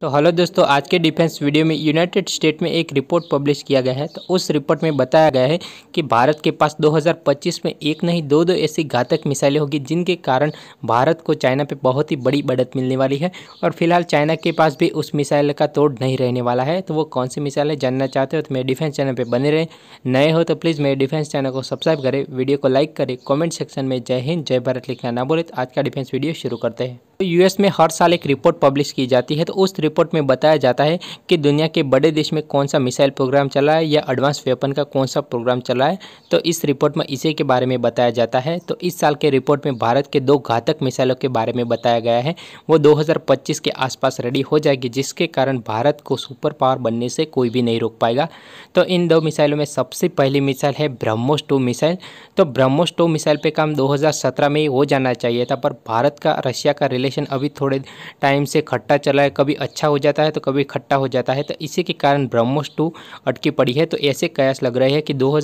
तो हेलो दोस्तों आज के डिफेंस वीडियो में यूनाइटेड स्टेट में एक रिपोर्ट पब्लिश किया गया है तो उस रिपोर्ट में बताया गया है कि भारत के पास 2025 में एक नहीं दो दो ऐसी घातक मिसाइलें होगी जिनके कारण भारत को चाइना पे बहुत ही बड़ी बढ़त मिलने वाली है और फिलहाल चाइना के पास भी उस मिसाइल का तोड़ नहीं रहने वाला है तो वो कौन सी मिसाइल जानना चाहते हो तो मेरे डिफेंस चैनल पर बने रहें नए हो तो प्लीज़ मेरे डिफेंस चैनल को सब्सक्राइब करें वीडियो को लाइक करें कॉमेंट सेक्शन में जय हिंद जय भारत लिखना ना बोले तो आज का डिफेंस वीडियो शुरू करते हैं तो यूएस में हर साल एक रिपोर्ट पब्लिश की जाती है तो उस रिपोर्ट में बताया जाता है कि दुनिया के बड़े देश में कौन सा मिसाइल प्रोग्राम चला है या एडवांस वेपन का कौन सा प्रोग्राम चला है तो इस रिपोर्ट में इसी के बारे में बताया जाता है तो इस साल के रिपोर्ट में भारत के दो घातक मिसाइलों के बारे में बताया गया है वो दो के आसपास रेडी हो जाएगी जिसके कारण भारत को सुपर पावर बनने से कोई भी नहीं रोक पाएगा तो इन दो मिसाइलों में सबसे पहली मिसाइल है ब्रह्मोस टू मिसाइल तो ब्रह्मोस टू मिसाइल पर काम दो में ही हो जाना चाहिए था पर भारत का रशिया का रिले रिलेशन अभी थोड़े टाइम से खट्टा चला है कभी अच्छा हो जाता है तो कभी खट्टा हो जाता है तो इसी के कारण ब्रह्मोस टू अटकी पड़ी है तो ऐसे कयास लग रहे हैं कि दो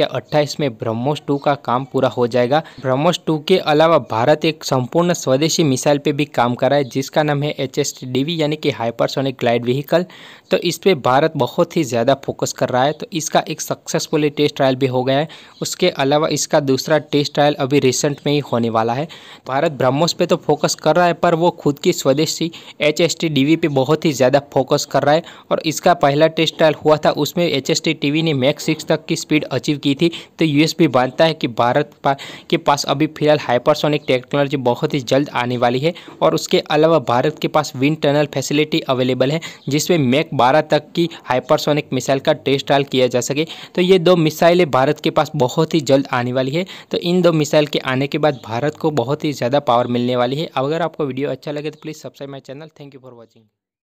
या अट्ठाईस में ब्रह्मोस टू का काम पूरा हो जाएगा ब्रह्मोस टू के अलावा भारत एक संपूर्ण स्वदेशी मिसाइल पर भी काम कर रहा है जिसका नाम है एच एस यानी कि हाइपरसोनिक ग्लाइड व्हीकल तो इस पर भारत बहुत ही ज़्यादा फोकस कर रहा है तो इसका एक सक्सेसफुली टेस्ट ट्रायल भी हो गया है उसके अलावा इसका दूसरा टेस्ट ट्रायल अभी रिसेंट में ही होने वाला है भारत ब्रह्मोस पे तो फोकस कर कर रहा है पर वो खुद की स्वदेशी एच एस टी पे बहुत ही ज़्यादा फोकस कर रहा है और इसका पहला टेस्ट ट्रायल हुआ था उसमें एच एस टी ने मैक सिक्स तक की स्पीड अचीव की थी तो यूएस भी मानता है कि भारत पा, के पास अभी फिलहाल हाइपरसोनिक टेक्नोलॉजी बहुत ही जल्द आने वाली है और उसके अलावा भारत के पास विंड टनल फैसिलिटी अवेलेबल है जिसमें मैक बारह तक की हाइपरसोनिक मिसाइल का टेस्ट ट्रायल किया जा सके तो ये दो मिसाइलें भारत के पास बहुत ही जल्द आने वाली है तो इन दो मिसाइल के आने के बाद भारत को बहुत ही ज़्यादा पावर मिलने वाली है अगर अगर आपको वीडियो अच्छा लगे तो please subscribe my channel thank you for watching